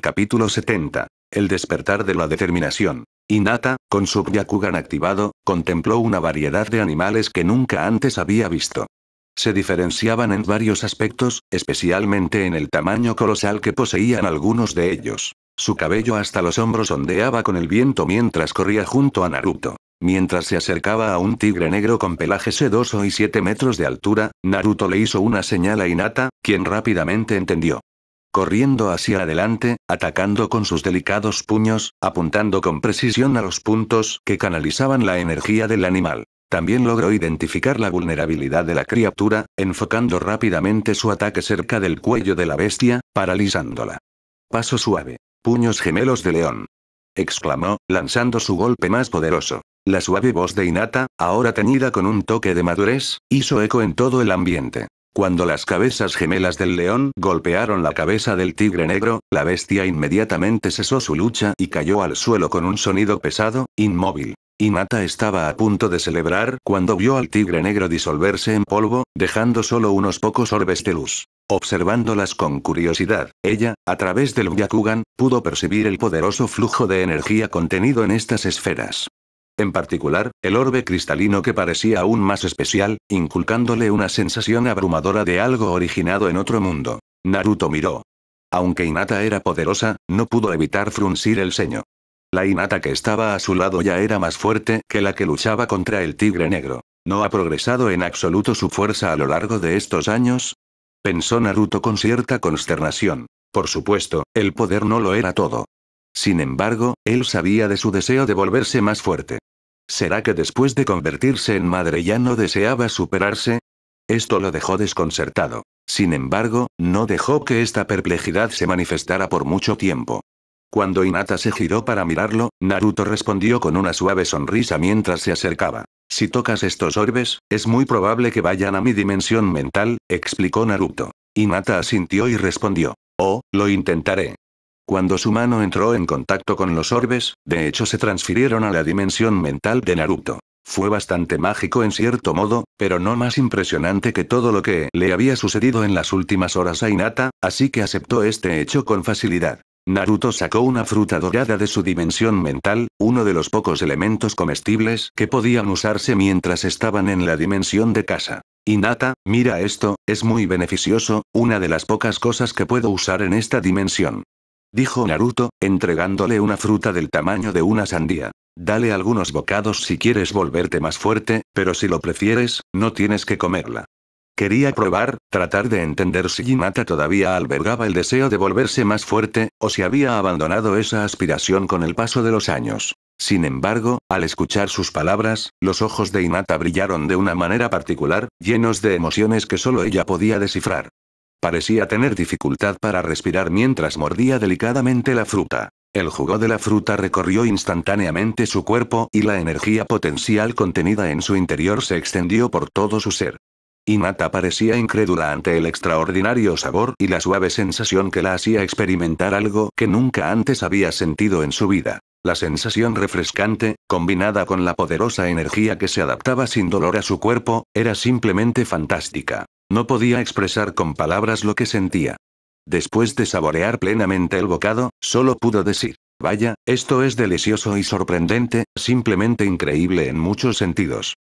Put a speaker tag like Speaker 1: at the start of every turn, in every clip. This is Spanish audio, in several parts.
Speaker 1: Capítulo 70. El despertar de la determinación. Inata, con su Byakugan activado, contempló una variedad de animales que nunca antes había visto. Se diferenciaban en varios aspectos, especialmente en el tamaño colosal que poseían algunos de ellos. Su cabello hasta los hombros ondeaba con el viento mientras corría junto a Naruto. Mientras se acercaba a un tigre negro con pelaje sedoso y 7 metros de altura, Naruto le hizo una señal a Inata, quien rápidamente entendió corriendo hacia adelante, atacando con sus delicados puños, apuntando con precisión a los puntos que canalizaban la energía del animal. También logró identificar la vulnerabilidad de la criatura, enfocando rápidamente su ataque cerca del cuello de la bestia, paralizándola. Paso suave. Puños gemelos de león. exclamó, lanzando su golpe más poderoso. La suave voz de Inata, ahora teñida con un toque de madurez, hizo eco en todo el ambiente. Cuando las cabezas gemelas del león golpearon la cabeza del tigre negro, la bestia inmediatamente cesó su lucha y cayó al suelo con un sonido pesado, inmóvil. Inata estaba a punto de celebrar cuando vio al tigre negro disolverse en polvo, dejando solo unos pocos orbes de luz. Observándolas con curiosidad, ella, a través del Yakugan, pudo percibir el poderoso flujo de energía contenido en estas esferas en particular, el orbe cristalino que parecía aún más especial, inculcándole una sensación abrumadora de algo originado en otro mundo. Naruto miró. Aunque Inata era poderosa, no pudo evitar fruncir el ceño. La Inata que estaba a su lado ya era más fuerte que la que luchaba contra el tigre negro. ¿No ha progresado en absoluto su fuerza a lo largo de estos años? Pensó Naruto con cierta consternación. Por supuesto, el poder no lo era todo. Sin embargo, él sabía de su deseo de volverse más fuerte. ¿Será que después de convertirse en madre ya no deseaba superarse? Esto lo dejó desconcertado. Sin embargo, no dejó que esta perplejidad se manifestara por mucho tiempo. Cuando Inata se giró para mirarlo, Naruto respondió con una suave sonrisa mientras se acercaba. Si tocas estos orbes, es muy probable que vayan a mi dimensión mental, explicó Naruto. Inata asintió y respondió. Oh, lo intentaré. Cuando su mano entró en contacto con los orbes, de hecho se transfirieron a la dimensión mental de Naruto. Fue bastante mágico en cierto modo, pero no más impresionante que todo lo que le había sucedido en las últimas horas a Hinata, así que aceptó este hecho con facilidad. Naruto sacó una fruta dorada de su dimensión mental, uno de los pocos elementos comestibles que podían usarse mientras estaban en la dimensión de casa. Hinata, mira esto, es muy beneficioso, una de las pocas cosas que puedo usar en esta dimensión dijo Naruto, entregándole una fruta del tamaño de una sandía. Dale algunos bocados si quieres volverte más fuerte, pero si lo prefieres, no tienes que comerla. Quería probar, tratar de entender si Inata todavía albergaba el deseo de volverse más fuerte, o si había abandonado esa aspiración con el paso de los años. Sin embargo, al escuchar sus palabras, los ojos de Inata brillaron de una manera particular, llenos de emociones que solo ella podía descifrar. Parecía tener dificultad para respirar mientras mordía delicadamente la fruta. El jugo de la fruta recorrió instantáneamente su cuerpo y la energía potencial contenida en su interior se extendió por todo su ser. Inata parecía incrédula ante el extraordinario sabor y la suave sensación que la hacía experimentar algo que nunca antes había sentido en su vida. La sensación refrescante, combinada con la poderosa energía que se adaptaba sin dolor a su cuerpo, era simplemente fantástica. No podía expresar con palabras lo que sentía. Después de saborear plenamente el bocado, solo pudo decir, vaya, esto es delicioso y sorprendente, simplemente increíble en muchos sentidos.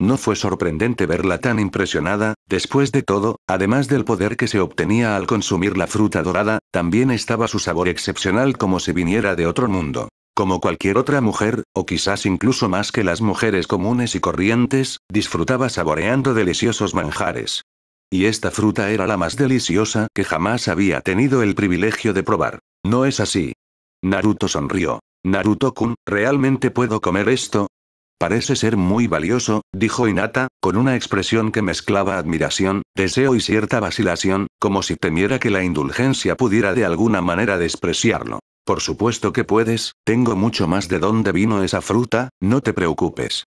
Speaker 1: No fue sorprendente verla tan impresionada, después de todo, además del poder que se obtenía al consumir la fruta dorada, también estaba su sabor excepcional como si viniera de otro mundo. Como cualquier otra mujer, o quizás incluso más que las mujeres comunes y corrientes, disfrutaba saboreando deliciosos manjares. Y esta fruta era la más deliciosa que jamás había tenido el privilegio de probar. ¿No es así? Naruto sonrió. Naruto-kun, ¿realmente puedo comer esto? Parece ser muy valioso, dijo Inata, con una expresión que mezclaba admiración, deseo y cierta vacilación, como si temiera que la indulgencia pudiera de alguna manera despreciarlo. Por supuesto que puedes, tengo mucho más de dónde vino esa fruta, no te preocupes.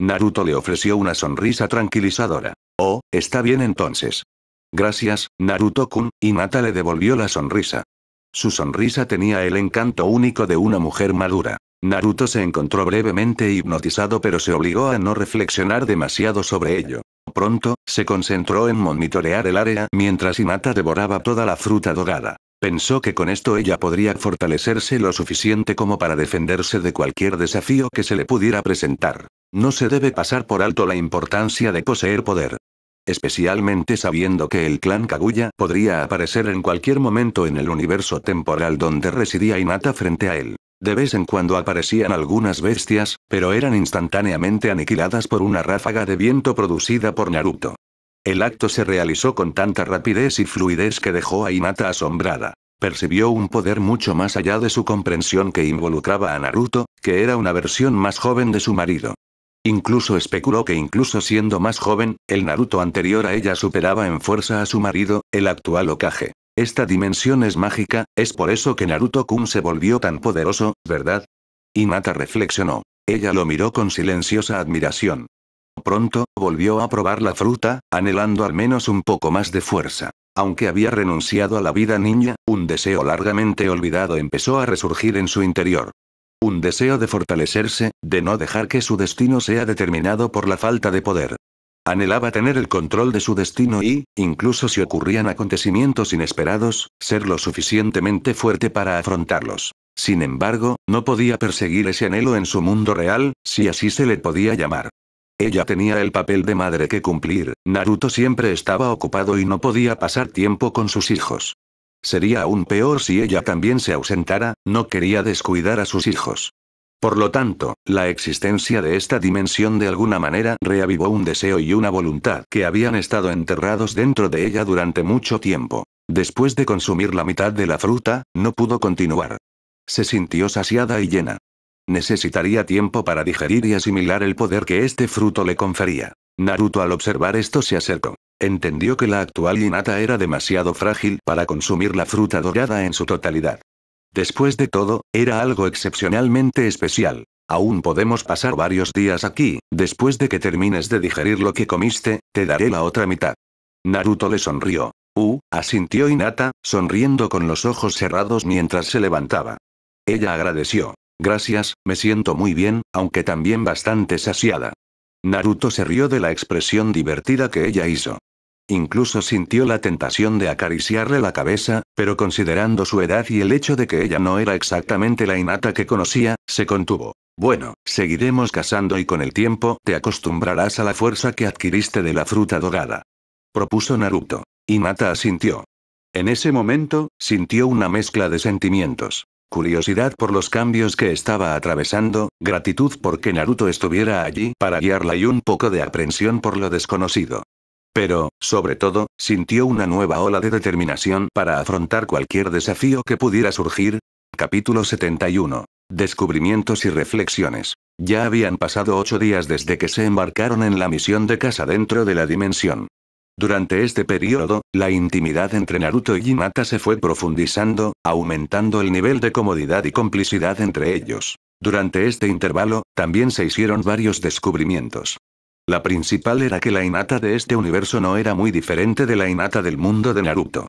Speaker 1: Naruto le ofreció una sonrisa tranquilizadora. Oh, está bien entonces. Gracias, Naruto-kun, Y Nata le devolvió la sonrisa. Su sonrisa tenía el encanto único de una mujer madura. Naruto se encontró brevemente hipnotizado pero se obligó a no reflexionar demasiado sobre ello. Pronto, se concentró en monitorear el área mientras Hinata devoraba toda la fruta dorada. Pensó que con esto ella podría fortalecerse lo suficiente como para defenderse de cualquier desafío que se le pudiera presentar. No se debe pasar por alto la importancia de poseer poder especialmente sabiendo que el clan Kaguya podría aparecer en cualquier momento en el universo temporal donde residía Inata frente a él. De vez en cuando aparecían algunas bestias, pero eran instantáneamente aniquiladas por una ráfaga de viento producida por Naruto. El acto se realizó con tanta rapidez y fluidez que dejó a Inata asombrada. Percibió un poder mucho más allá de su comprensión que involucraba a Naruto, que era una versión más joven de su marido. Incluso especuló que incluso siendo más joven, el Naruto anterior a ella superaba en fuerza a su marido, el actual Okage. Esta dimensión es mágica, es por eso que Naruto-kun se volvió tan poderoso, ¿verdad? Nata reflexionó. Ella lo miró con silenciosa admiración. Pronto, volvió a probar la fruta, anhelando al menos un poco más de fuerza. Aunque había renunciado a la vida niña, un deseo largamente olvidado empezó a resurgir en su interior. Un deseo de fortalecerse, de no dejar que su destino sea determinado por la falta de poder. Anhelaba tener el control de su destino y, incluso si ocurrían acontecimientos inesperados, ser lo suficientemente fuerte para afrontarlos. Sin embargo, no podía perseguir ese anhelo en su mundo real, si así se le podía llamar. Ella tenía el papel de madre que cumplir, Naruto siempre estaba ocupado y no podía pasar tiempo con sus hijos. Sería aún peor si ella también se ausentara, no quería descuidar a sus hijos. Por lo tanto, la existencia de esta dimensión de alguna manera reavivó un deseo y una voluntad que habían estado enterrados dentro de ella durante mucho tiempo. Después de consumir la mitad de la fruta, no pudo continuar. Se sintió saciada y llena. Necesitaría tiempo para digerir y asimilar el poder que este fruto le confería. Naruto al observar esto se acercó entendió que la actual Hinata era demasiado frágil para consumir la fruta dorada en su totalidad. Después de todo, era algo excepcionalmente especial. Aún podemos pasar varios días aquí, después de que termines de digerir lo que comiste, te daré la otra mitad. Naruto le sonrió. Uh, asintió Hinata, sonriendo con los ojos cerrados mientras se levantaba. Ella agradeció. Gracias, me siento muy bien, aunque también bastante saciada. Naruto se rió de la expresión divertida que ella hizo. Incluso sintió la tentación de acariciarle la cabeza, pero considerando su edad y el hecho de que ella no era exactamente la Inata que conocía, se contuvo. Bueno, seguiremos casando y con el tiempo te acostumbrarás a la fuerza que adquiriste de la fruta dorada. Propuso Naruto. Hinata asintió. En ese momento, sintió una mezcla de sentimientos. Curiosidad por los cambios que estaba atravesando, gratitud porque Naruto estuviera allí para guiarla y un poco de aprensión por lo desconocido. Pero, sobre todo, sintió una nueva ola de determinación para afrontar cualquier desafío que pudiera surgir. Capítulo 71. Descubrimientos y reflexiones. Ya habían pasado ocho días desde que se embarcaron en la misión de casa dentro de la dimensión. Durante este periodo, la intimidad entre Naruto y Hinata se fue profundizando, aumentando el nivel de comodidad y complicidad entre ellos. Durante este intervalo, también se hicieron varios descubrimientos. La principal era que la innata de este universo no era muy diferente de la innata del mundo de Naruto.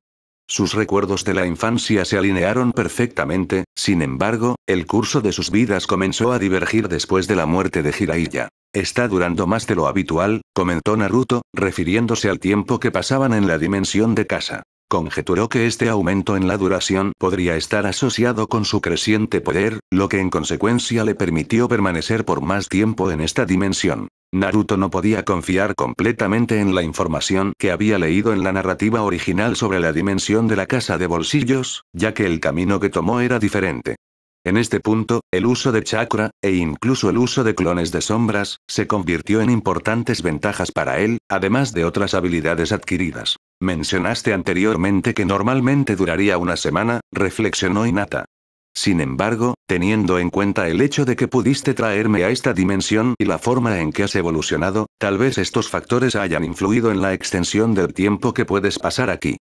Speaker 1: Sus recuerdos de la infancia se alinearon perfectamente, sin embargo, el curso de sus vidas comenzó a divergir después de la muerte de Jiraiya. Está durando más de lo habitual, comentó Naruto, refiriéndose al tiempo que pasaban en la dimensión de casa. Conjeturó que este aumento en la duración podría estar asociado con su creciente poder, lo que en consecuencia le permitió permanecer por más tiempo en esta dimensión. Naruto no podía confiar completamente en la información que había leído en la narrativa original sobre la dimensión de la casa de bolsillos, ya que el camino que tomó era diferente. En este punto, el uso de chakra, e incluso el uso de clones de sombras, se convirtió en importantes ventajas para él, además de otras habilidades adquiridas. Mencionaste anteriormente que normalmente duraría una semana, reflexionó Inata. Sin embargo, teniendo en cuenta el hecho de que pudiste traerme a esta dimensión y la forma en que has evolucionado, tal vez estos factores hayan influido en la extensión del tiempo que puedes pasar aquí.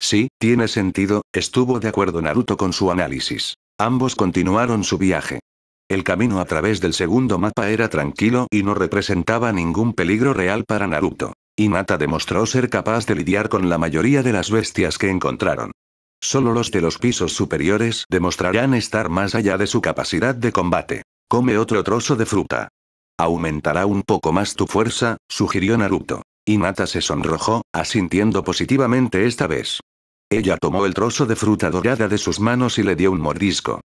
Speaker 1: Sí, tiene sentido, estuvo de acuerdo Naruto con su análisis. Ambos continuaron su viaje. El camino a través del segundo mapa era tranquilo y no representaba ningún peligro real para Naruto. Y Mata demostró ser capaz de lidiar con la mayoría de las bestias que encontraron. Solo los de los pisos superiores demostrarán estar más allá de su capacidad de combate. Come otro trozo de fruta. Aumentará un poco más tu fuerza, sugirió Naruto. Mata se sonrojó, asintiendo positivamente esta vez. Ella tomó el trozo de fruta dorada de sus manos y le dio un mordisco.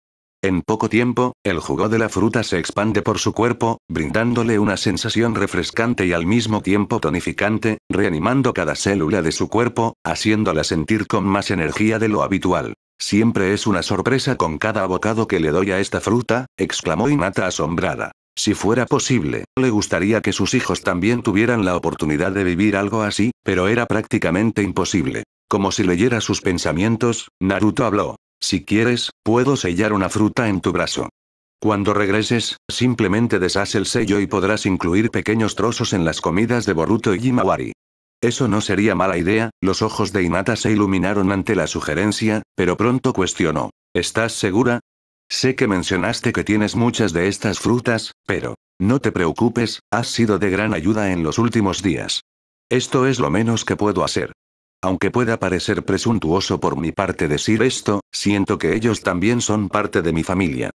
Speaker 1: En poco tiempo, el jugo de la fruta se expande por su cuerpo, brindándole una sensación refrescante y al mismo tiempo tonificante, reanimando cada célula de su cuerpo, haciéndola sentir con más energía de lo habitual. Siempre es una sorpresa con cada bocado que le doy a esta fruta, exclamó Inata asombrada. Si fuera posible, le gustaría que sus hijos también tuvieran la oportunidad de vivir algo así, pero era prácticamente imposible. Como si leyera sus pensamientos, Naruto habló. Si quieres, puedo sellar una fruta en tu brazo. Cuando regreses, simplemente deshaz el sello y podrás incluir pequeños trozos en las comidas de Boruto y Jimawari. Eso no sería mala idea, los ojos de Inata se iluminaron ante la sugerencia, pero pronto cuestionó. ¿Estás segura? Sé que mencionaste que tienes muchas de estas frutas, pero... No te preocupes, has sido de gran ayuda en los últimos días. Esto es lo menos que puedo hacer. Aunque pueda parecer presuntuoso por mi parte decir esto, siento que ellos también son parte de mi familia.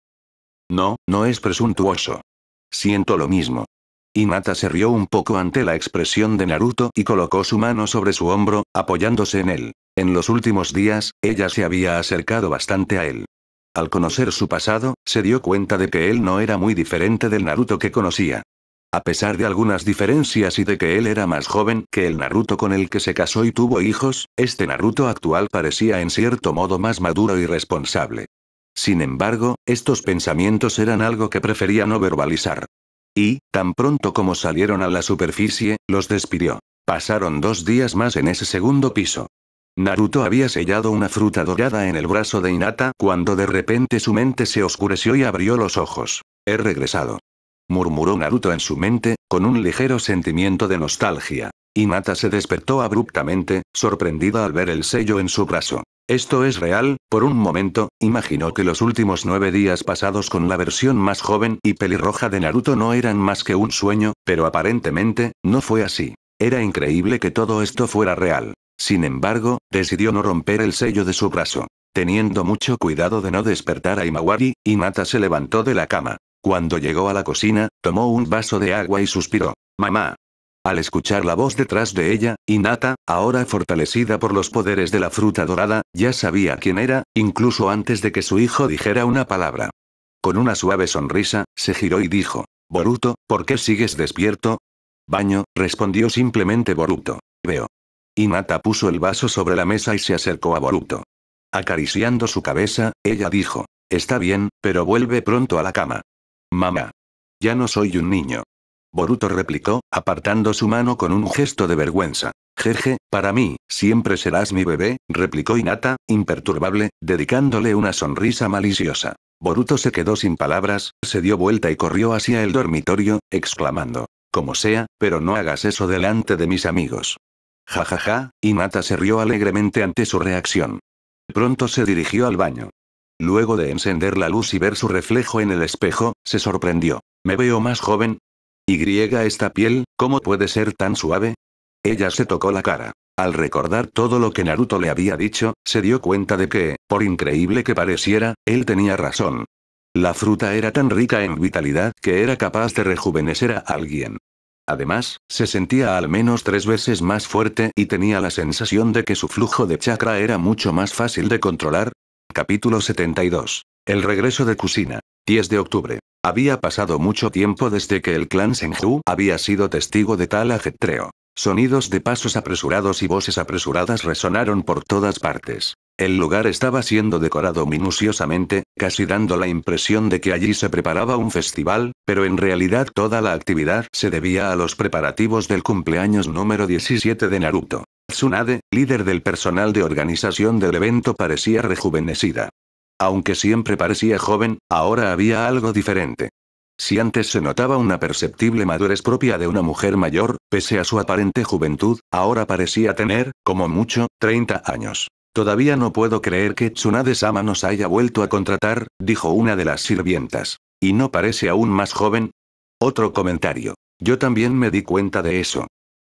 Speaker 1: No, no es presuntuoso. Siento lo mismo. Inata se rió un poco ante la expresión de Naruto y colocó su mano sobre su hombro, apoyándose en él. En los últimos días, ella se había acercado bastante a él. Al conocer su pasado, se dio cuenta de que él no era muy diferente del Naruto que conocía. A pesar de algunas diferencias y de que él era más joven que el Naruto con el que se casó y tuvo hijos, este Naruto actual parecía en cierto modo más maduro y responsable. Sin embargo, estos pensamientos eran algo que prefería no verbalizar. Y, tan pronto como salieron a la superficie, los despidió. Pasaron dos días más en ese segundo piso. Naruto había sellado una fruta dorada en el brazo de Hinata cuando de repente su mente se oscureció y abrió los ojos. He regresado murmuró Naruto en su mente, con un ligero sentimiento de nostalgia. mata se despertó abruptamente, sorprendida al ver el sello en su brazo. Esto es real, por un momento, imaginó que los últimos nueve días pasados con la versión más joven y pelirroja de Naruto no eran más que un sueño, pero aparentemente, no fue así. Era increíble que todo esto fuera real. Sin embargo, decidió no romper el sello de su brazo. Teniendo mucho cuidado de no despertar a Imawari, mata se levantó de la cama. Cuando llegó a la cocina, tomó un vaso de agua y suspiró. Mamá. Al escuchar la voz detrás de ella, Inata, ahora fortalecida por los poderes de la fruta dorada, ya sabía quién era, incluso antes de que su hijo dijera una palabra. Con una suave sonrisa, se giró y dijo, Boruto, ¿por qué sigues despierto? Baño, respondió simplemente Boruto. Veo. Inata puso el vaso sobre la mesa y se acercó a Boruto. Acariciando su cabeza, ella dijo, Está bien, pero vuelve pronto a la cama. Mamá. Ya no soy un niño. Boruto replicó, apartando su mano con un gesto de vergüenza. Jeje, para mí, siempre serás mi bebé, replicó Inata, imperturbable, dedicándole una sonrisa maliciosa. Boruto se quedó sin palabras, se dio vuelta y corrió hacia el dormitorio, exclamando. Como sea, pero no hagas eso delante de mis amigos. Jajaja, ja ja, se rió alegremente ante su reacción. Pronto se dirigió al baño. Luego de encender la luz y ver su reflejo en el espejo, se sorprendió. ¿Me veo más joven? Y esta piel, ¿cómo puede ser tan suave? Ella se tocó la cara. Al recordar todo lo que Naruto le había dicho, se dio cuenta de que, por increíble que pareciera, él tenía razón. La fruta era tan rica en vitalidad que era capaz de rejuvenecer a alguien. Además, se sentía al menos tres veces más fuerte y tenía la sensación de que su flujo de chakra era mucho más fácil de controlar, Capítulo 72. El regreso de Kusina. 10 de octubre. Había pasado mucho tiempo desde que el clan Senju había sido testigo de tal ajetreo. Sonidos de pasos apresurados y voces apresuradas resonaron por todas partes. El lugar estaba siendo decorado minuciosamente, casi dando la impresión de que allí se preparaba un festival, pero en realidad toda la actividad se debía a los preparativos del cumpleaños número 17 de Naruto. Tsunade, líder del personal de organización del evento, parecía rejuvenecida. Aunque siempre parecía joven, ahora había algo diferente. Si antes se notaba una perceptible madurez propia de una mujer mayor, pese a su aparente juventud, ahora parecía tener, como mucho, 30 años. Todavía no puedo creer que Tsunade-sama nos haya vuelto a contratar, dijo una de las sirvientas. ¿Y no parece aún más joven? Otro comentario. Yo también me di cuenta de eso.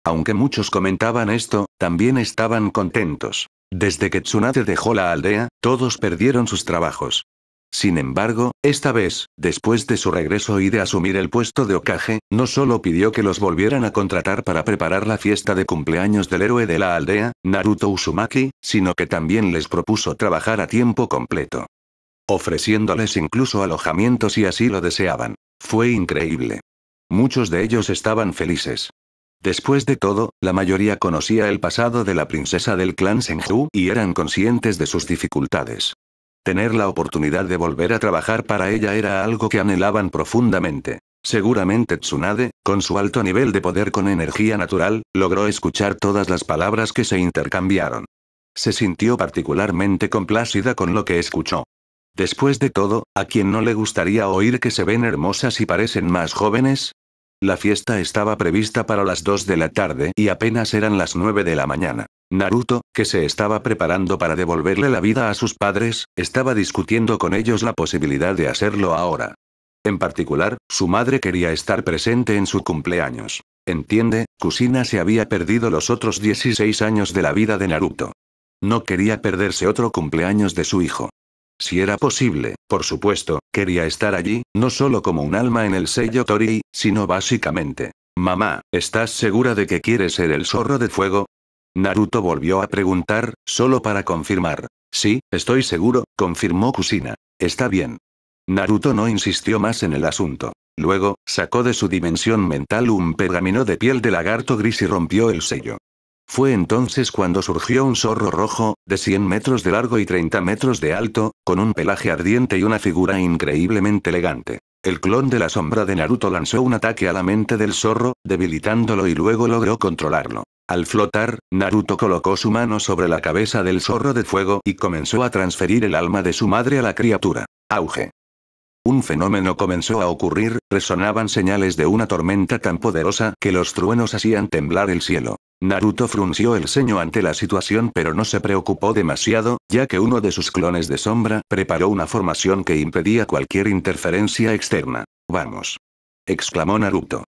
Speaker 1: Aunque muchos comentaban esto, también estaban contentos. Desde que Tsunade dejó la aldea, todos perdieron sus trabajos. Sin embargo, esta vez, después de su regreso y de asumir el puesto de Okage, no solo pidió que los volvieran a contratar para preparar la fiesta de cumpleaños del héroe de la aldea, Naruto Uzumaki, sino que también les propuso trabajar a tiempo completo. Ofreciéndoles incluso alojamiento si así lo deseaban. Fue increíble. Muchos de ellos estaban felices. Después de todo, la mayoría conocía el pasado de la princesa del clan Senju y eran conscientes de sus dificultades. Tener la oportunidad de volver a trabajar para ella era algo que anhelaban profundamente. Seguramente Tsunade, con su alto nivel de poder con energía natural, logró escuchar todas las palabras que se intercambiaron. Se sintió particularmente complacida con lo que escuchó. Después de todo, ¿a quien no le gustaría oír que se ven hermosas y parecen más jóvenes? La fiesta estaba prevista para las 2 de la tarde y apenas eran las 9 de la mañana. Naruto, que se estaba preparando para devolverle la vida a sus padres, estaba discutiendo con ellos la posibilidad de hacerlo ahora. En particular, su madre quería estar presente en su cumpleaños. Entiende, Kusina se había perdido los otros 16 años de la vida de Naruto. No quería perderse otro cumpleaños de su hijo. Si era posible, por supuesto, quería estar allí, no solo como un alma en el sello Tori, sino básicamente. Mamá, ¿estás segura de que quieres ser el zorro de fuego? Naruto volvió a preguntar, solo para confirmar. Sí, estoy seguro, confirmó Kusina. Está bien. Naruto no insistió más en el asunto. Luego, sacó de su dimensión mental un pergamino de piel de lagarto gris y rompió el sello. Fue entonces cuando surgió un zorro rojo, de 100 metros de largo y 30 metros de alto, con un pelaje ardiente y una figura increíblemente elegante. El clon de la sombra de Naruto lanzó un ataque a la mente del zorro, debilitándolo y luego logró controlarlo. Al flotar, Naruto colocó su mano sobre la cabeza del zorro de fuego y comenzó a transferir el alma de su madre a la criatura. Auge. Un fenómeno comenzó a ocurrir, resonaban señales de una tormenta tan poderosa que los truenos hacían temblar el cielo. Naruto frunció el ceño ante la situación pero no se preocupó demasiado, ya que uno de sus clones de sombra preparó una formación que impedía cualquier interferencia externa. Vamos. exclamó Naruto.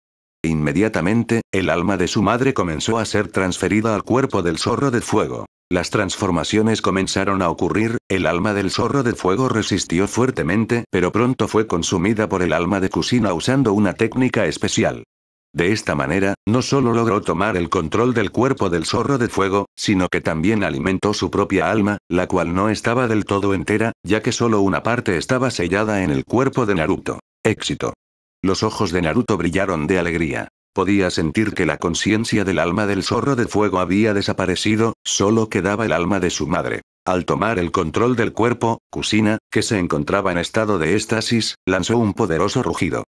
Speaker 1: Inmediatamente, el alma de su madre comenzó a ser transferida al cuerpo del zorro de fuego. Las transformaciones comenzaron a ocurrir, el alma del zorro de fuego resistió fuertemente pero pronto fue consumida por el alma de Kusina usando una técnica especial. De esta manera, no solo logró tomar el control del cuerpo del zorro de fuego, sino que también alimentó su propia alma, la cual no estaba del todo entera, ya que solo una parte estaba sellada en el cuerpo de Naruto. Éxito. Los ojos de Naruto brillaron de alegría. Podía sentir que la conciencia del alma del zorro de fuego había desaparecido, solo quedaba el alma de su madre. Al tomar el control del cuerpo, Kusina, que se encontraba en estado de éxtasis, lanzó un poderoso rugido.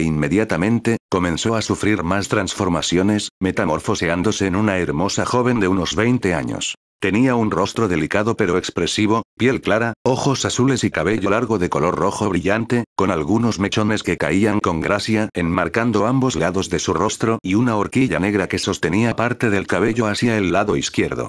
Speaker 1: Inmediatamente, comenzó a sufrir más transformaciones, metamorfoseándose en una hermosa joven de unos 20 años. Tenía un rostro delicado pero expresivo, piel clara, ojos azules y cabello largo de color rojo brillante, con algunos mechones que caían con gracia, enmarcando ambos lados de su rostro y una horquilla negra que sostenía parte del cabello hacia el lado izquierdo.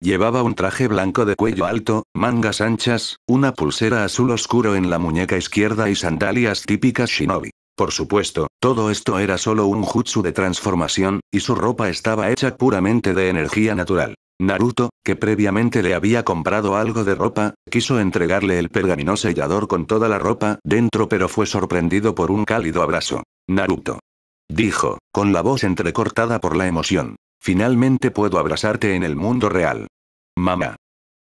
Speaker 1: Llevaba un traje blanco de cuello alto, mangas anchas, una pulsera azul oscuro en la muñeca izquierda y sandalias típicas shinobi. Por supuesto, todo esto era solo un jutsu de transformación, y su ropa estaba hecha puramente de energía natural. Naruto, que previamente le había comprado algo de ropa, quiso entregarle el pergamino sellador con toda la ropa dentro pero fue sorprendido por un cálido abrazo. Naruto. Dijo, con la voz entrecortada por la emoción. Finalmente puedo abrazarte en el mundo real. Mamá.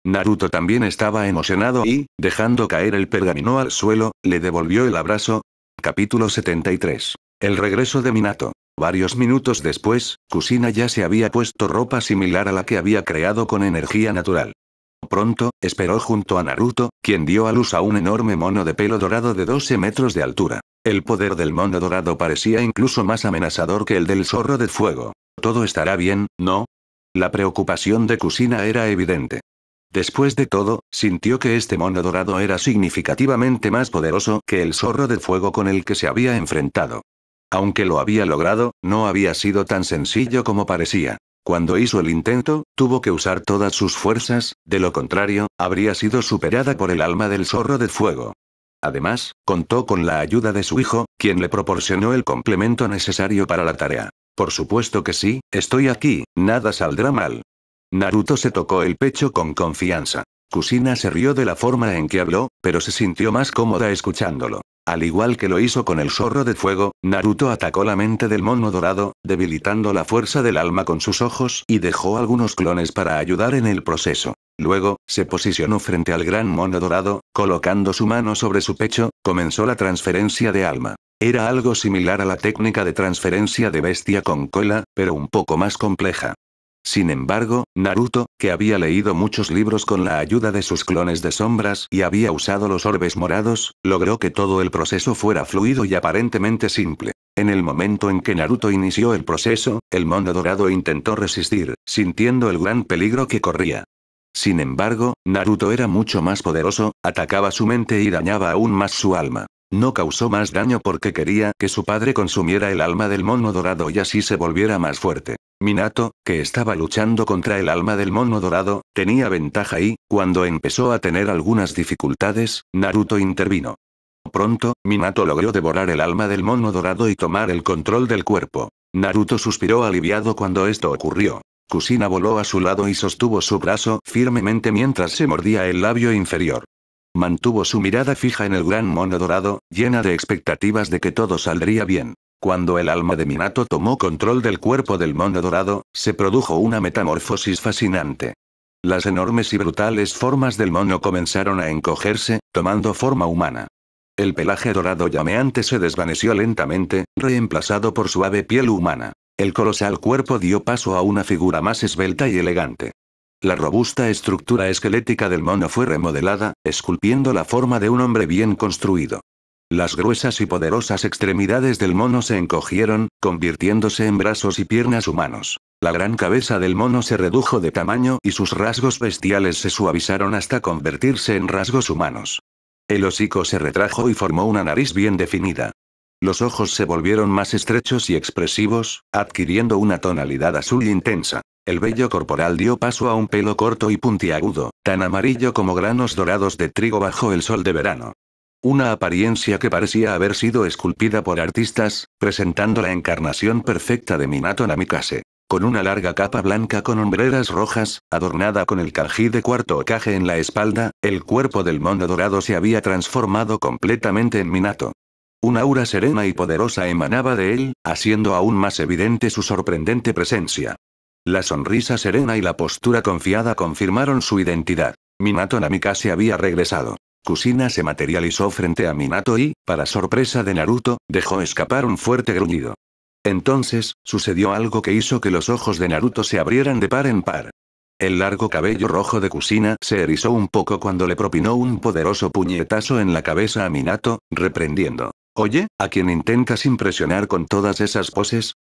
Speaker 1: Naruto también estaba emocionado y, dejando caer el pergamino al suelo, le devolvió el abrazo, Capítulo 73. El regreso de Minato. Varios minutos después, Kusina ya se había puesto ropa similar a la que había creado con energía natural. Pronto, esperó junto a Naruto, quien dio a luz a un enorme mono de pelo dorado de 12 metros de altura. El poder del mono dorado parecía incluso más amenazador que el del zorro de fuego. Todo estará bien, ¿no? La preocupación de Kusina era evidente. Después de todo, sintió que este mono dorado era significativamente más poderoso que el zorro de fuego con el que se había enfrentado. Aunque lo había logrado, no había sido tan sencillo como parecía. Cuando hizo el intento, tuvo que usar todas sus fuerzas, de lo contrario, habría sido superada por el alma del zorro de fuego. Además, contó con la ayuda de su hijo, quien le proporcionó el complemento necesario para la tarea. Por supuesto que sí, estoy aquí, nada saldrá mal. Naruto se tocó el pecho con confianza. Kusina se rió de la forma en que habló, pero se sintió más cómoda escuchándolo. Al igual que lo hizo con el zorro de fuego, Naruto atacó la mente del mono dorado, debilitando la fuerza del alma con sus ojos y dejó algunos clones para ayudar en el proceso. Luego, se posicionó frente al gran mono dorado, colocando su mano sobre su pecho, comenzó la transferencia de alma. Era algo similar a la técnica de transferencia de bestia con cola, pero un poco más compleja. Sin embargo, Naruto, que había leído muchos libros con la ayuda de sus clones de sombras y había usado los orbes morados, logró que todo el proceso fuera fluido y aparentemente simple. En el momento en que Naruto inició el proceso, el mono dorado intentó resistir, sintiendo el gran peligro que corría. Sin embargo, Naruto era mucho más poderoso, atacaba su mente y dañaba aún más su alma. No causó más daño porque quería que su padre consumiera el alma del mono dorado y así se volviera más fuerte. Minato, que estaba luchando contra el alma del mono dorado, tenía ventaja y, cuando empezó a tener algunas dificultades, Naruto intervino. Pronto, Minato logró devorar el alma del mono dorado y tomar el control del cuerpo. Naruto suspiró aliviado cuando esto ocurrió. Kusina voló a su lado y sostuvo su brazo firmemente mientras se mordía el labio inferior. Mantuvo su mirada fija en el gran mono dorado, llena de expectativas de que todo saldría bien. Cuando el alma de Minato tomó control del cuerpo del mono dorado, se produjo una metamorfosis fascinante. Las enormes y brutales formas del mono comenzaron a encogerse, tomando forma humana. El pelaje dorado llameante se desvaneció lentamente, reemplazado por suave piel humana. El colosal cuerpo dio paso a una figura más esbelta y elegante. La robusta estructura esquelética del mono fue remodelada, esculpiendo la forma de un hombre bien construido. Las gruesas y poderosas extremidades del mono se encogieron, convirtiéndose en brazos y piernas humanos. La gran cabeza del mono se redujo de tamaño y sus rasgos bestiales se suavizaron hasta convertirse en rasgos humanos. El hocico se retrajo y formó una nariz bien definida. Los ojos se volvieron más estrechos y expresivos, adquiriendo una tonalidad azul intensa. El vello corporal dio paso a un pelo corto y puntiagudo, tan amarillo como granos dorados de trigo bajo el sol de verano. Una apariencia que parecía haber sido esculpida por artistas, presentando la encarnación perfecta de Minato Namikase. Con una larga capa blanca con hombreras rojas, adornada con el kanji de cuarto ocaje en la espalda, el cuerpo del mono dorado se había transformado completamente en Minato. Una aura serena y poderosa emanaba de él, haciendo aún más evidente su sorprendente presencia. La sonrisa serena y la postura confiada confirmaron su identidad. Minato Namikase había regresado. Kusina se materializó frente a Minato y, para sorpresa de Naruto, dejó escapar un fuerte gruñido. Entonces, sucedió algo que hizo que los ojos de Naruto se abrieran de par en par. El largo cabello rojo de Kusina se erizó un poco cuando le propinó un poderoso puñetazo en la cabeza a Minato, reprendiendo. Oye, ¿a quién intentas impresionar con todas esas poses?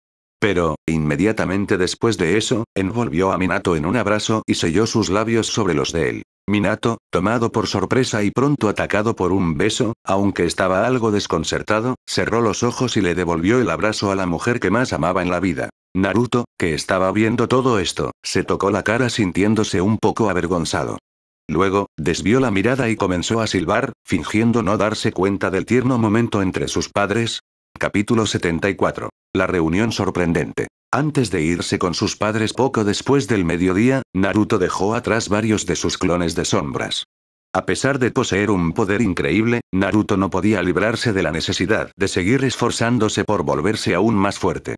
Speaker 1: Pero, inmediatamente después de eso, envolvió a Minato en un abrazo y selló sus labios sobre los de él. Minato, tomado por sorpresa y pronto atacado por un beso, aunque estaba algo desconcertado, cerró los ojos y le devolvió el abrazo a la mujer que más amaba en la vida. Naruto, que estaba viendo todo esto, se tocó la cara sintiéndose un poco avergonzado. Luego, desvió la mirada y comenzó a silbar, fingiendo no darse cuenta del tierno momento entre sus padres, Capítulo 74. La reunión sorprendente. Antes de irse con sus padres poco después del mediodía, Naruto dejó atrás varios de sus clones de sombras. A pesar de poseer un poder increíble, Naruto no podía librarse de la necesidad de seguir esforzándose por volverse aún más fuerte.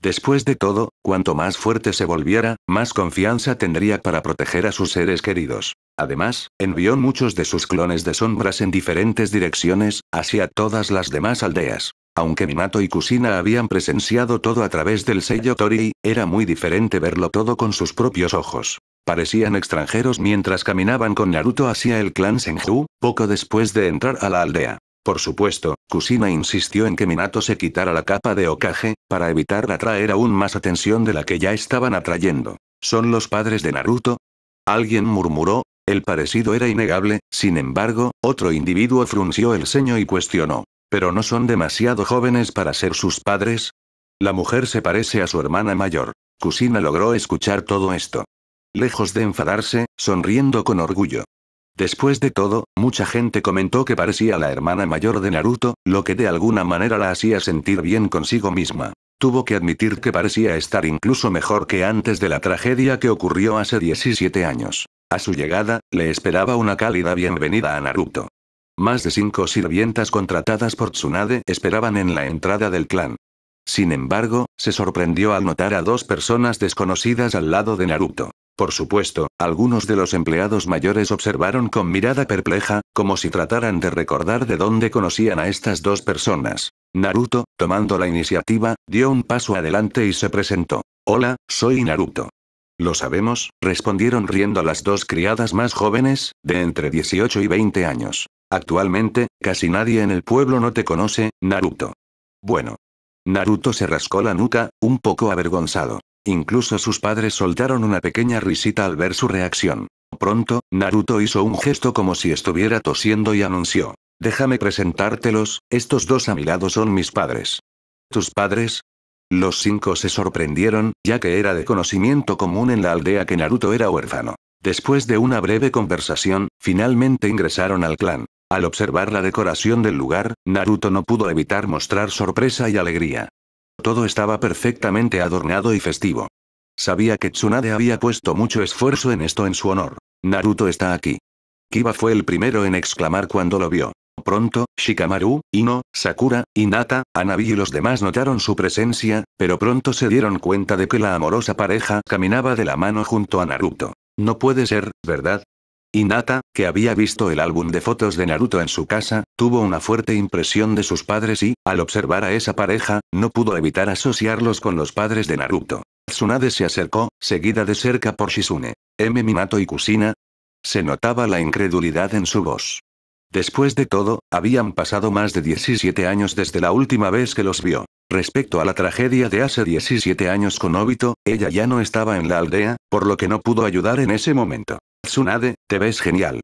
Speaker 1: Después de todo, cuanto más fuerte se volviera, más confianza tendría para proteger a sus seres queridos. Además, envió muchos de sus clones de sombras en diferentes direcciones, hacia todas las demás aldeas. Aunque Minato y Kusina habían presenciado todo a través del sello Torii, era muy diferente verlo todo con sus propios ojos. Parecían extranjeros mientras caminaban con Naruto hacia el clan Senju, poco después de entrar a la aldea. Por supuesto, Kusina insistió en que Minato se quitara la capa de Okage, para evitar atraer aún más atención de la que ya estaban atrayendo. ¿Son los padres de Naruto? Alguien murmuró, el parecido era innegable, sin embargo, otro individuo frunció el ceño y cuestionó. Pero no son demasiado jóvenes para ser sus padres. La mujer se parece a su hermana mayor. Kusina logró escuchar todo esto. Lejos de enfadarse, sonriendo con orgullo. Después de todo, mucha gente comentó que parecía la hermana mayor de Naruto, lo que de alguna manera la hacía sentir bien consigo misma. Tuvo que admitir que parecía estar incluso mejor que antes de la tragedia que ocurrió hace 17 años. A su llegada, le esperaba una cálida bienvenida a Naruto. Más de cinco sirvientas contratadas por Tsunade esperaban en la entrada del clan. Sin embargo, se sorprendió al notar a dos personas desconocidas al lado de Naruto. Por supuesto, algunos de los empleados mayores observaron con mirada perpleja, como si trataran de recordar de dónde conocían a estas dos personas. Naruto, tomando la iniciativa, dio un paso adelante y se presentó. Hola, soy Naruto. Lo sabemos, respondieron riendo las dos criadas más jóvenes, de entre 18 y 20 años. Actualmente, casi nadie en el pueblo no te conoce, Naruto. Bueno. Naruto se rascó la nuca, un poco avergonzado. Incluso sus padres soltaron una pequeña risita al ver su reacción. Pronto, Naruto hizo un gesto como si estuviera tosiendo y anunció. Déjame presentártelos, estos dos a mi lado son mis padres. ¿Tus padres? Los cinco se sorprendieron, ya que era de conocimiento común en la aldea que Naruto era huérfano. Después de una breve conversación, finalmente ingresaron al clan. Al observar la decoración del lugar, Naruto no pudo evitar mostrar sorpresa y alegría. Todo estaba perfectamente adornado y festivo. Sabía que Tsunade había puesto mucho esfuerzo en esto en su honor. Naruto está aquí. Kiba fue el primero en exclamar cuando lo vio. Pronto, Shikamaru, Ino, Sakura, Inata, Anabi y los demás notaron su presencia, pero pronto se dieron cuenta de que la amorosa pareja caminaba de la mano junto a Naruto. No puede ser, ¿verdad? Nata, que había visto el álbum de fotos de Naruto en su casa, tuvo una fuerte impresión de sus padres y, al observar a esa pareja, no pudo evitar asociarlos con los padres de Naruto. Tsunade se acercó, seguida de cerca por Shizune. M. Minato y Kusina. Se notaba la incredulidad en su voz. Después de todo, habían pasado más de 17 años desde la última vez que los vio. Respecto a la tragedia de hace 17 años con Obito, ella ya no estaba en la aldea, por lo que no pudo ayudar en ese momento. Tsunade, te ves genial.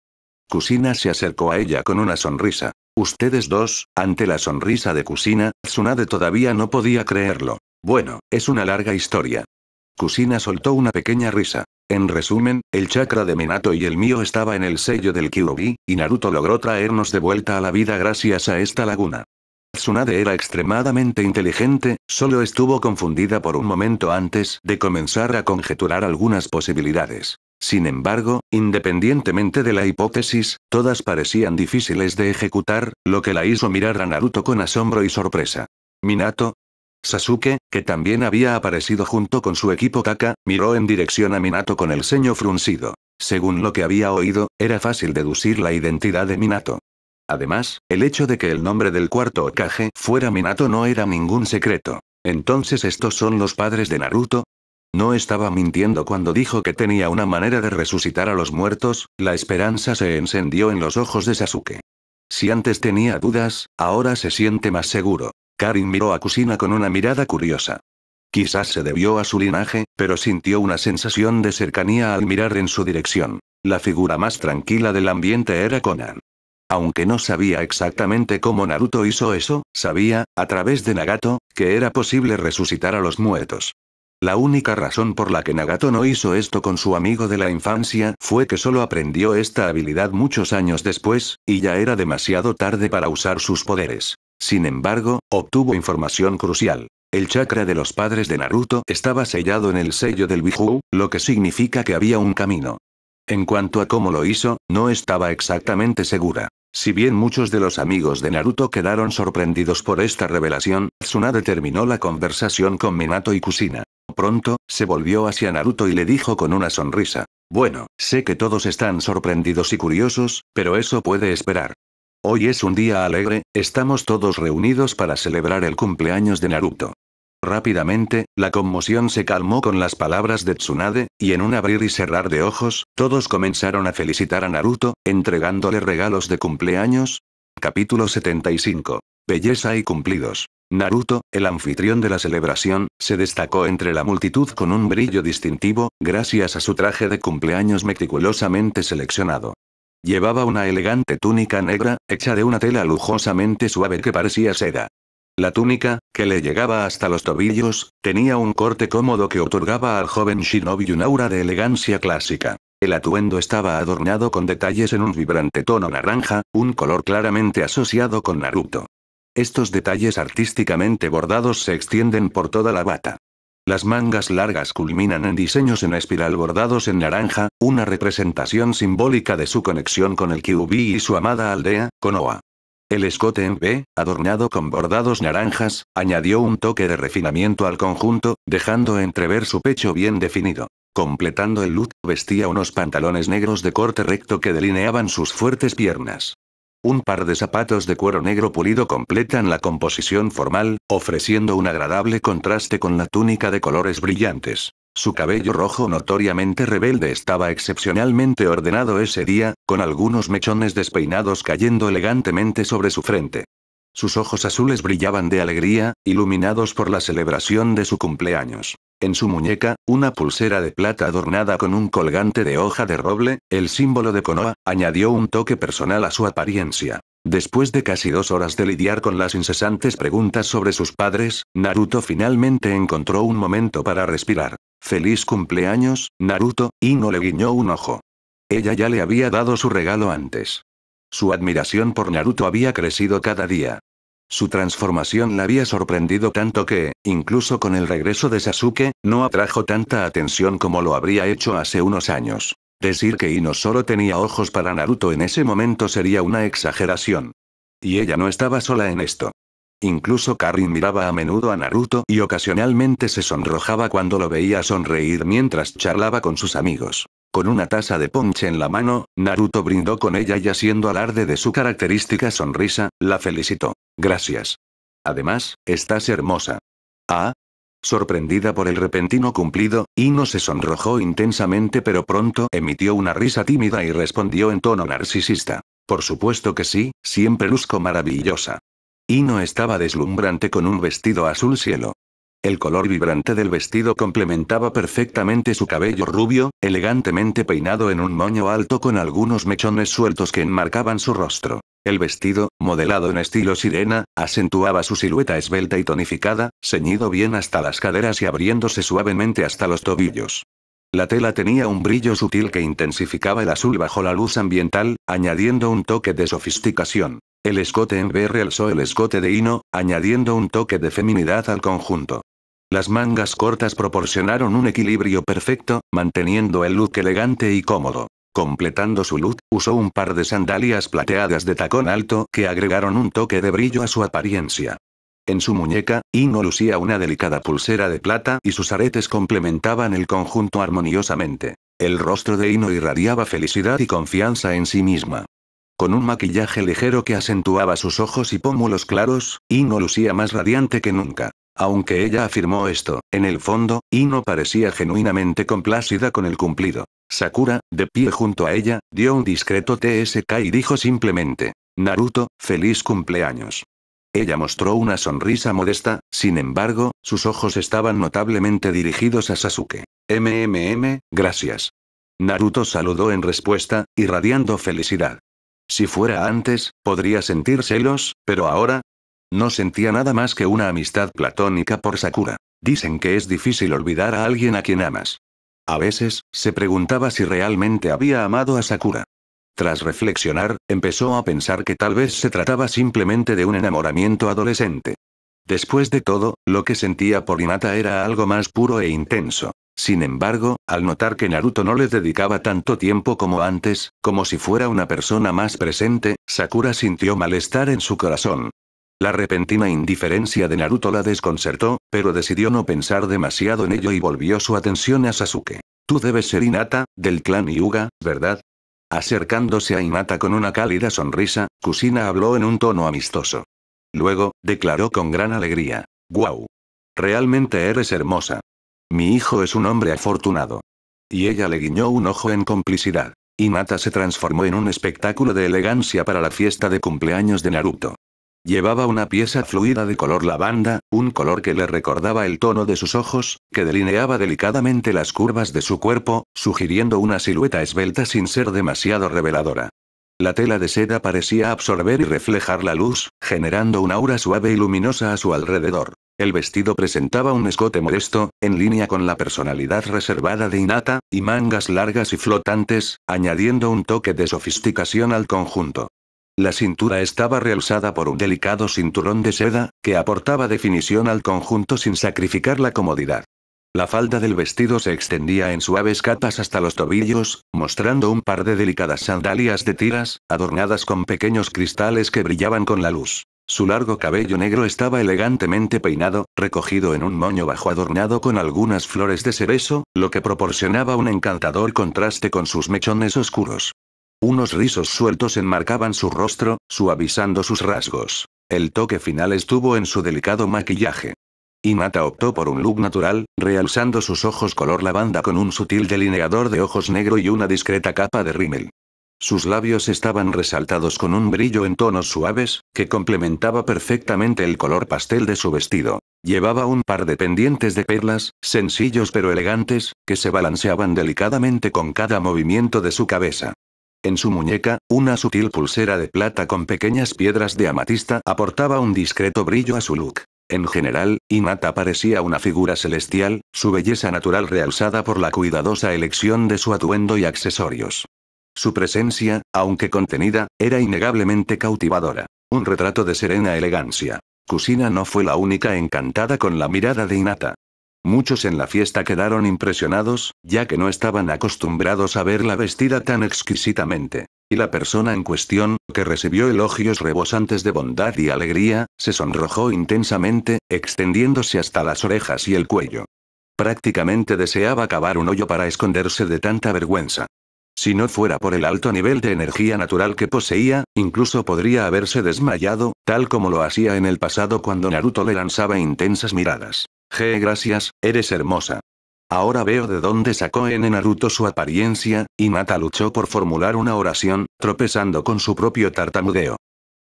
Speaker 1: Kusina se acercó a ella con una sonrisa. Ustedes dos, ante la sonrisa de Kusina, Tsunade todavía no podía creerlo. Bueno, es una larga historia. Kusina soltó una pequeña risa. En resumen, el chakra de Minato y el mío estaba en el sello del Kyuubi, y Naruto logró traernos de vuelta a la vida gracias a esta laguna. Tsunade era extremadamente inteligente, solo estuvo confundida por un momento antes de comenzar a conjeturar algunas posibilidades. Sin embargo, independientemente de la hipótesis, todas parecían difíciles de ejecutar, lo que la hizo mirar a Naruto con asombro y sorpresa. Minato, Sasuke, que también había aparecido junto con su equipo Kaka, miró en dirección a Minato con el ceño fruncido. Según lo que había oído, era fácil deducir la identidad de Minato. Además, el hecho de que el nombre del cuarto Okage fuera Minato no era ningún secreto. Entonces estos son los padres de Naruto, no estaba mintiendo cuando dijo que tenía una manera de resucitar a los muertos, la esperanza se encendió en los ojos de Sasuke. Si antes tenía dudas, ahora se siente más seguro. Karin miró a Kusina con una mirada curiosa. Quizás se debió a su linaje, pero sintió una sensación de cercanía al mirar en su dirección. La figura más tranquila del ambiente era Conan. Aunque no sabía exactamente cómo Naruto hizo eso, sabía, a través de Nagato, que era posible resucitar a los muertos. La única razón por la que Nagato no hizo esto con su amigo de la infancia fue que solo aprendió esta habilidad muchos años después, y ya era demasiado tarde para usar sus poderes. Sin embargo, obtuvo información crucial. El chakra de los padres de Naruto estaba sellado en el sello del Bijuu, lo que significa que había un camino. En cuanto a cómo lo hizo, no estaba exactamente segura. Si bien muchos de los amigos de Naruto quedaron sorprendidos por esta revelación, Tsunade terminó la conversación con Minato y Kusina. Pronto, se volvió hacia Naruto y le dijo con una sonrisa. Bueno, sé que todos están sorprendidos y curiosos, pero eso puede esperar. Hoy es un día alegre, estamos todos reunidos para celebrar el cumpleaños de Naruto. Rápidamente, la conmoción se calmó con las palabras de Tsunade, y en un abrir y cerrar de ojos, todos comenzaron a felicitar a Naruto, entregándole regalos de cumpleaños. Capítulo 75. Belleza y cumplidos. Naruto, el anfitrión de la celebración, se destacó entre la multitud con un brillo distintivo, gracias a su traje de cumpleaños meticulosamente seleccionado. Llevaba una elegante túnica negra, hecha de una tela lujosamente suave que parecía seda. La túnica, que le llegaba hasta los tobillos, tenía un corte cómodo que otorgaba al joven shinobi un aura de elegancia clásica. El atuendo estaba adornado con detalles en un vibrante tono naranja, un color claramente asociado con Naruto. Estos detalles artísticamente bordados se extienden por toda la bata. Las mangas largas culminan en diseños en espiral bordados en naranja, una representación simbólica de su conexión con el QB y su amada aldea, Konoa. El escote en B, adornado con bordados naranjas, añadió un toque de refinamiento al conjunto, dejando entrever su pecho bien definido. Completando el look, vestía unos pantalones negros de corte recto que delineaban sus fuertes piernas. Un par de zapatos de cuero negro pulido completan la composición formal, ofreciendo un agradable contraste con la túnica de colores brillantes. Su cabello rojo notoriamente rebelde estaba excepcionalmente ordenado ese día, con algunos mechones despeinados cayendo elegantemente sobre su frente. Sus ojos azules brillaban de alegría, iluminados por la celebración de su cumpleaños. En su muñeca, una pulsera de plata adornada con un colgante de hoja de roble, el símbolo de Konoha, añadió un toque personal a su apariencia. Después de casi dos horas de lidiar con las incesantes preguntas sobre sus padres, Naruto finalmente encontró un momento para respirar. Feliz cumpleaños, Naruto, y no le guiñó un ojo. Ella ya le había dado su regalo antes. Su admiración por Naruto había crecido cada día. Su transformación la había sorprendido tanto que, incluso con el regreso de Sasuke, no atrajo tanta atención como lo habría hecho hace unos años. Decir que Ino solo tenía ojos para Naruto en ese momento sería una exageración. Y ella no estaba sola en esto. Incluso Karin miraba a menudo a Naruto y ocasionalmente se sonrojaba cuando lo veía sonreír mientras charlaba con sus amigos. Con una taza de ponche en la mano, Naruto brindó con ella y haciendo alarde de su característica sonrisa, la felicitó. Gracias. Además, estás hermosa. Ah. Sorprendida por el repentino cumplido, Ino se sonrojó intensamente pero pronto emitió una risa tímida y respondió en tono narcisista. Por supuesto que sí, siempre luzco maravillosa. Ino estaba deslumbrante con un vestido azul cielo. El color vibrante del vestido complementaba perfectamente su cabello rubio, elegantemente peinado en un moño alto con algunos mechones sueltos que enmarcaban su rostro. El vestido, modelado en estilo sirena, acentuaba su silueta esbelta y tonificada, ceñido bien hasta las caderas y abriéndose suavemente hasta los tobillos. La tela tenía un brillo sutil que intensificaba el azul bajo la luz ambiental, añadiendo un toque de sofisticación. El escote en B realzó el escote de hino, añadiendo un toque de feminidad al conjunto. Las mangas cortas proporcionaron un equilibrio perfecto, manteniendo el look elegante y cómodo. Completando su look, usó un par de sandalias plateadas de tacón alto que agregaron un toque de brillo a su apariencia. En su muñeca, Ino lucía una delicada pulsera de plata y sus aretes complementaban el conjunto armoniosamente. El rostro de Ino irradiaba felicidad y confianza en sí misma. Con un maquillaje ligero que acentuaba sus ojos y pómulos claros, Ino lucía más radiante que nunca. Aunque ella afirmó esto, en el fondo, no parecía genuinamente complacida con el cumplido. Sakura, de pie junto a ella, dio un discreto TSK y dijo simplemente, Naruto, feliz cumpleaños. Ella mostró una sonrisa modesta, sin embargo, sus ojos estaban notablemente dirigidos a Sasuke. MMM, gracias. Naruto saludó en respuesta, irradiando felicidad. Si fuera antes, podría sentir celos, pero ahora, no sentía nada más que una amistad platónica por Sakura. Dicen que es difícil olvidar a alguien a quien amas. A veces, se preguntaba si realmente había amado a Sakura. Tras reflexionar, empezó a pensar que tal vez se trataba simplemente de un enamoramiento adolescente. Después de todo, lo que sentía por Hinata era algo más puro e intenso. Sin embargo, al notar que Naruto no le dedicaba tanto tiempo como antes, como si fuera una persona más presente, Sakura sintió malestar en su corazón. La repentina indiferencia de Naruto la desconcertó, pero decidió no pensar demasiado en ello y volvió su atención a Sasuke. Tú debes ser Inata, del clan Yuga, ¿verdad? Acercándose a Inata con una cálida sonrisa, Kusina habló en un tono amistoso. Luego, declaró con gran alegría. ¡Guau! Realmente eres hermosa. Mi hijo es un hombre afortunado. Y ella le guiñó un ojo en complicidad. Inata se transformó en un espectáculo de elegancia para la fiesta de cumpleaños de Naruto. Llevaba una pieza fluida de color lavanda, un color que le recordaba el tono de sus ojos, que delineaba delicadamente las curvas de su cuerpo, sugiriendo una silueta esbelta sin ser demasiado reveladora. La tela de seda parecía absorber y reflejar la luz, generando un aura suave y luminosa a su alrededor. El vestido presentaba un escote modesto, en línea con la personalidad reservada de Inata, y mangas largas y flotantes, añadiendo un toque de sofisticación al conjunto. La cintura estaba realzada por un delicado cinturón de seda, que aportaba definición al conjunto sin sacrificar la comodidad. La falda del vestido se extendía en suaves capas hasta los tobillos, mostrando un par de delicadas sandalias de tiras, adornadas con pequeños cristales que brillaban con la luz. Su largo cabello negro estaba elegantemente peinado, recogido en un moño bajo adornado con algunas flores de cerezo, lo que proporcionaba un encantador contraste con sus mechones oscuros. Unos rizos sueltos enmarcaban su rostro, suavizando sus rasgos. El toque final estuvo en su delicado maquillaje. Inata optó por un look natural, realzando sus ojos color lavanda con un sutil delineador de ojos negro y una discreta capa de rímel. Sus labios estaban resaltados con un brillo en tonos suaves, que complementaba perfectamente el color pastel de su vestido. Llevaba un par de pendientes de perlas, sencillos pero elegantes, que se balanceaban delicadamente con cada movimiento de su cabeza. En su muñeca, una sutil pulsera de plata con pequeñas piedras de amatista aportaba un discreto brillo a su look. En general, Inata parecía una figura celestial, su belleza natural realzada por la cuidadosa elección de su atuendo y accesorios. Su presencia, aunque contenida, era innegablemente cautivadora. Un retrato de serena elegancia. Kusina no fue la única encantada con la mirada de Inata. Muchos en la fiesta quedaron impresionados, ya que no estaban acostumbrados a verla vestida tan exquisitamente. Y la persona en cuestión, que recibió elogios rebosantes de bondad y alegría, se sonrojó intensamente, extendiéndose hasta las orejas y el cuello. Prácticamente deseaba cavar un hoyo para esconderse de tanta vergüenza. Si no fuera por el alto nivel de energía natural que poseía, incluso podría haberse desmayado, tal como lo hacía en el pasado cuando Naruto le lanzaba intensas miradas. Je, gracias, eres hermosa. Ahora veo de dónde sacó en Naruto su apariencia, y Mata luchó por formular una oración, tropezando con su propio tartamudeo.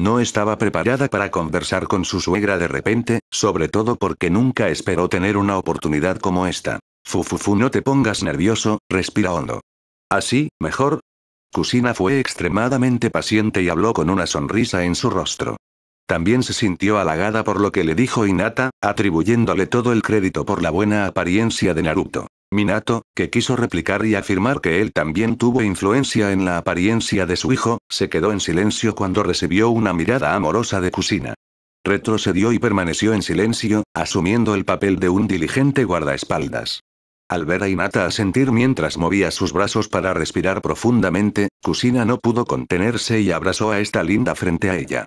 Speaker 1: No estaba preparada para conversar con su suegra de repente, sobre todo porque nunca esperó tener una oportunidad como esta. Fufufu no te pongas nervioso, respira hondo. Así, mejor. Kusina fue extremadamente paciente y habló con una sonrisa en su rostro. También se sintió halagada por lo que le dijo Hinata, atribuyéndole todo el crédito por la buena apariencia de Naruto. Minato, que quiso replicar y afirmar que él también tuvo influencia en la apariencia de su hijo, se quedó en silencio cuando recibió una mirada amorosa de Kusina. Retrocedió y permaneció en silencio, asumiendo el papel de un diligente guardaespaldas. Al ver a Hinata asentir mientras movía sus brazos para respirar profundamente, Kusina no pudo contenerse y abrazó a esta linda frente a ella.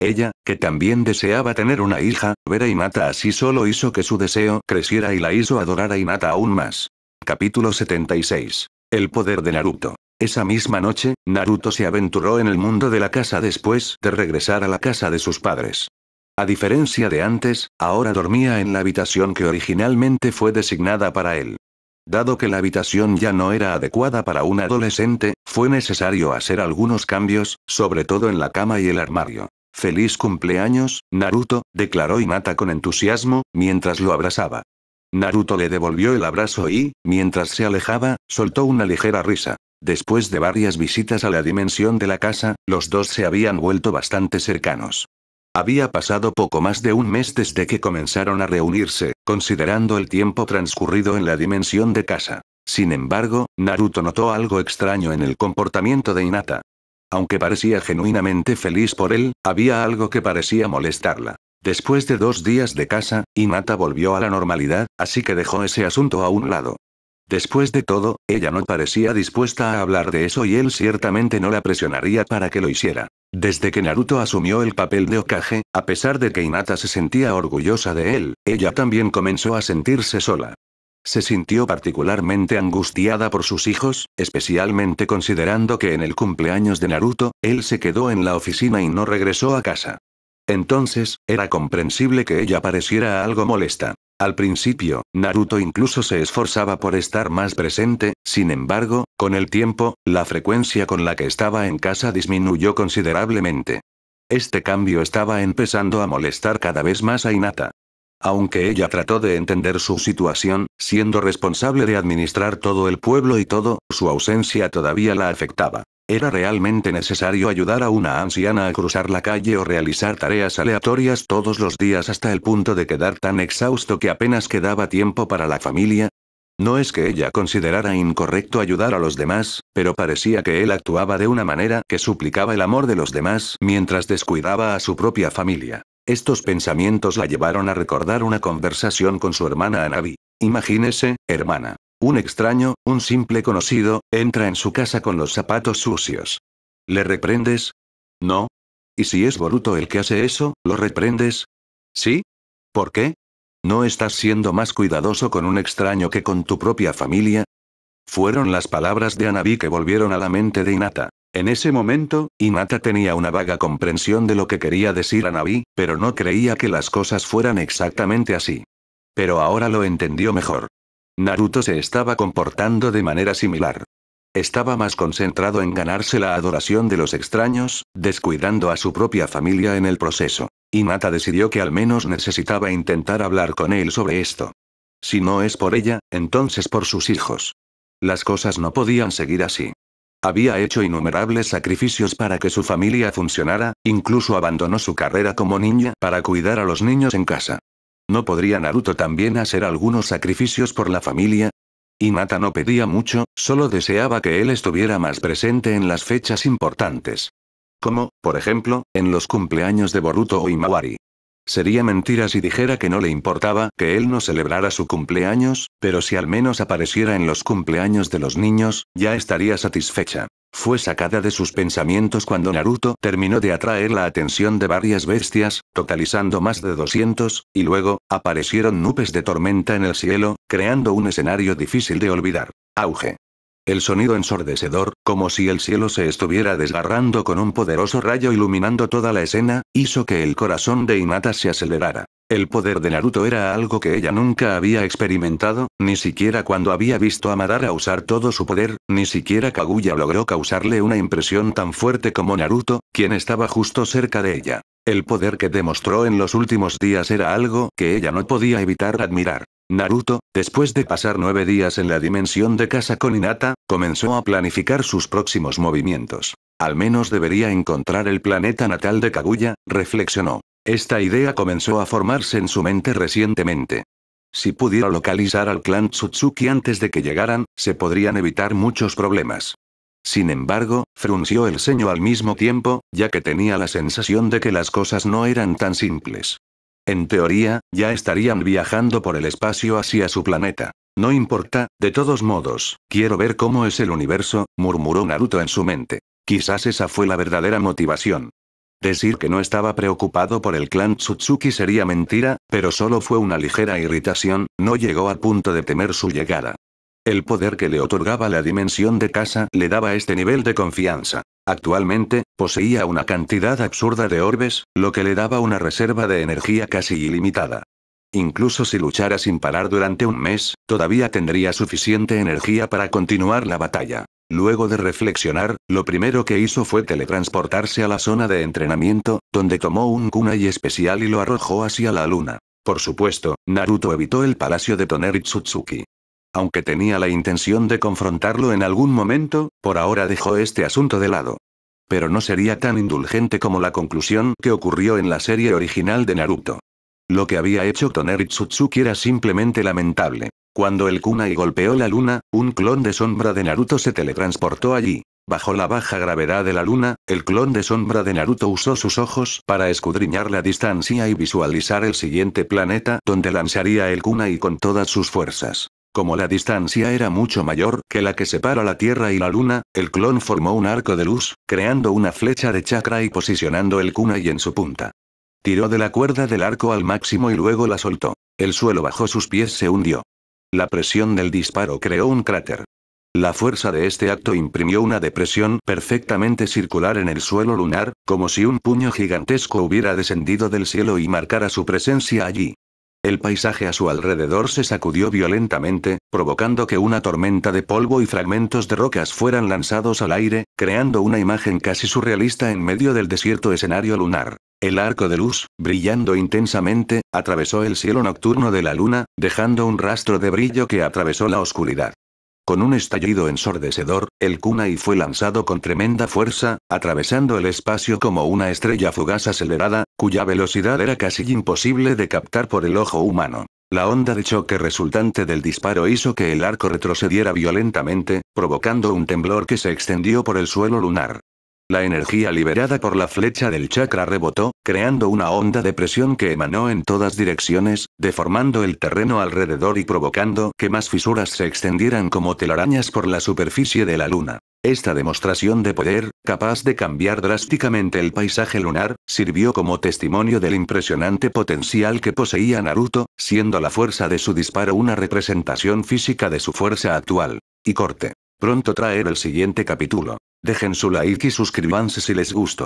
Speaker 1: Ella, que también deseaba tener una hija, ver a Inata así solo hizo que su deseo creciera y la hizo adorar a Inata aún más. Capítulo 76. El poder de Naruto. Esa misma noche, Naruto se aventuró en el mundo de la casa después de regresar a la casa de sus padres. A diferencia de antes, ahora dormía en la habitación que originalmente fue designada para él. Dado que la habitación ya no era adecuada para un adolescente, fue necesario hacer algunos cambios, sobre todo en la cama y el armario. Feliz cumpleaños, Naruto, declaró Hinata con entusiasmo, mientras lo abrazaba. Naruto le devolvió el abrazo y, mientras se alejaba, soltó una ligera risa. Después de varias visitas a la dimensión de la casa, los dos se habían vuelto bastante cercanos. Había pasado poco más de un mes desde que comenzaron a reunirse, considerando el tiempo transcurrido en la dimensión de casa. Sin embargo, Naruto notó algo extraño en el comportamiento de Hinata. Aunque parecía genuinamente feliz por él, había algo que parecía molestarla. Después de dos días de casa, Inata volvió a la normalidad, así que dejó ese asunto a un lado. Después de todo, ella no parecía dispuesta a hablar de eso y él ciertamente no la presionaría para que lo hiciera. Desde que Naruto asumió el papel de Okage, a pesar de que Inata se sentía orgullosa de él, ella también comenzó a sentirse sola. Se sintió particularmente angustiada por sus hijos, especialmente considerando que en el cumpleaños de Naruto, él se quedó en la oficina y no regresó a casa. Entonces, era comprensible que ella pareciera algo molesta. Al principio, Naruto incluso se esforzaba por estar más presente, sin embargo, con el tiempo, la frecuencia con la que estaba en casa disminuyó considerablemente. Este cambio estaba empezando a molestar cada vez más a Hinata aunque ella trató de entender su situación, siendo responsable de administrar todo el pueblo y todo, su ausencia todavía la afectaba. ¿Era realmente necesario ayudar a una anciana a cruzar la calle o realizar tareas aleatorias todos los días hasta el punto de quedar tan exhausto que apenas quedaba tiempo para la familia? No es que ella considerara incorrecto ayudar a los demás, pero parecía que él actuaba de una manera que suplicaba el amor de los demás mientras descuidaba a su propia familia. Estos pensamientos la llevaron a recordar una conversación con su hermana Anabi. Imagínese, hermana. Un extraño, un simple conocido, entra en su casa con los zapatos sucios. ¿Le reprendes? No. ¿Y si es Boruto el que hace eso, lo reprendes? ¿Sí? ¿Por qué? ¿No estás siendo más cuidadoso con un extraño que con tu propia familia? Fueron las palabras de Anabi que volvieron a la mente de Inata. En ese momento, Inata tenía una vaga comprensión de lo que quería decir a Navi pero no creía que las cosas fueran exactamente así. Pero ahora lo entendió mejor. Naruto se estaba comportando de manera similar. Estaba más concentrado en ganarse la adoración de los extraños, descuidando a su propia familia en el proceso. Inata decidió que al menos necesitaba intentar hablar con él sobre esto. Si no es por ella, entonces por sus hijos. Las cosas no podían seguir así. Había hecho innumerables sacrificios para que su familia funcionara, incluso abandonó su carrera como niña para cuidar a los niños en casa. ¿No podría Naruto también hacer algunos sacrificios por la familia? Hinata no pedía mucho, solo deseaba que él estuviera más presente en las fechas importantes. Como, por ejemplo, en los cumpleaños de Boruto o Imawari. Sería mentira si dijera que no le importaba que él no celebrara su cumpleaños, pero si al menos apareciera en los cumpleaños de los niños, ya estaría satisfecha. Fue sacada de sus pensamientos cuando Naruto terminó de atraer la atención de varias bestias, totalizando más de 200, y luego, aparecieron nubes de tormenta en el cielo, creando un escenario difícil de olvidar. Auge. El sonido ensordecedor, como si el cielo se estuviera desgarrando con un poderoso rayo iluminando toda la escena, hizo que el corazón de Hinata se acelerara. El poder de Naruto era algo que ella nunca había experimentado, ni siquiera cuando había visto a Madara usar todo su poder, ni siquiera Kaguya logró causarle una impresión tan fuerte como Naruto, quien estaba justo cerca de ella. El poder que demostró en los últimos días era algo que ella no podía evitar admirar. Naruto, después de pasar nueve días en la dimensión de casa con Hinata, Comenzó a planificar sus próximos movimientos. Al menos debería encontrar el planeta natal de Kaguya, reflexionó. Esta idea comenzó a formarse en su mente recientemente. Si pudiera localizar al clan Tsutsuki antes de que llegaran, se podrían evitar muchos problemas. Sin embargo, frunció el ceño al mismo tiempo, ya que tenía la sensación de que las cosas no eran tan simples. En teoría, ya estarían viajando por el espacio hacia su planeta. No importa, de todos modos, quiero ver cómo es el universo, murmuró Naruto en su mente. Quizás esa fue la verdadera motivación. Decir que no estaba preocupado por el clan Tsutsuki sería mentira, pero solo fue una ligera irritación, no llegó a punto de temer su llegada. El poder que le otorgaba la dimensión de casa le daba este nivel de confianza. Actualmente, poseía una cantidad absurda de orbes, lo que le daba una reserva de energía casi ilimitada. Incluso si luchara sin parar durante un mes, todavía tendría suficiente energía para continuar la batalla. Luego de reflexionar, lo primero que hizo fue teletransportarse a la zona de entrenamiento, donde tomó un kunai especial y lo arrojó hacia la luna. Por supuesto, Naruto evitó el palacio de Toneri Tsutsuki. Aunque tenía la intención de confrontarlo en algún momento, por ahora dejó este asunto de lado. Pero no sería tan indulgente como la conclusión que ocurrió en la serie original de Naruto. Lo que había hecho Toneri Tsutsuki era simplemente lamentable. Cuando el Kunai golpeó la luna, un clon de sombra de Naruto se teletransportó allí. Bajo la baja gravedad de la luna, el clon de sombra de Naruto usó sus ojos para escudriñar la distancia y visualizar el siguiente planeta donde lanzaría el Kunai con todas sus fuerzas. Como la distancia era mucho mayor que la que separa la Tierra y la Luna, el clon formó un arco de luz, creando una flecha de chakra y posicionando el Kunai en su punta. Tiró de la cuerda del arco al máximo y luego la soltó. El suelo bajo sus pies se hundió. La presión del disparo creó un cráter. La fuerza de este acto imprimió una depresión perfectamente circular en el suelo lunar, como si un puño gigantesco hubiera descendido del cielo y marcara su presencia allí. El paisaje a su alrededor se sacudió violentamente, provocando que una tormenta de polvo y fragmentos de rocas fueran lanzados al aire, creando una imagen casi surrealista en medio del desierto escenario lunar. El arco de luz, brillando intensamente, atravesó el cielo nocturno de la luna, dejando un rastro de brillo que atravesó la oscuridad. Con un estallido ensordecedor, el kunai fue lanzado con tremenda fuerza, atravesando el espacio como una estrella fugaz acelerada, cuya velocidad era casi imposible de captar por el ojo humano. La onda de choque resultante del disparo hizo que el arco retrocediera violentamente, provocando un temblor que se extendió por el suelo lunar. La energía liberada por la flecha del chakra rebotó, creando una onda de presión que emanó en todas direcciones, deformando el terreno alrededor y provocando que más fisuras se extendieran como telarañas por la superficie de la luna. Esta demostración de poder, capaz de cambiar drásticamente el paisaje lunar, sirvió como testimonio del impresionante potencial que poseía Naruto, siendo la fuerza de su disparo una representación física de su fuerza actual. Y corte. Pronto traer el siguiente capítulo. Dejen su like y suscríbanse si les gustó.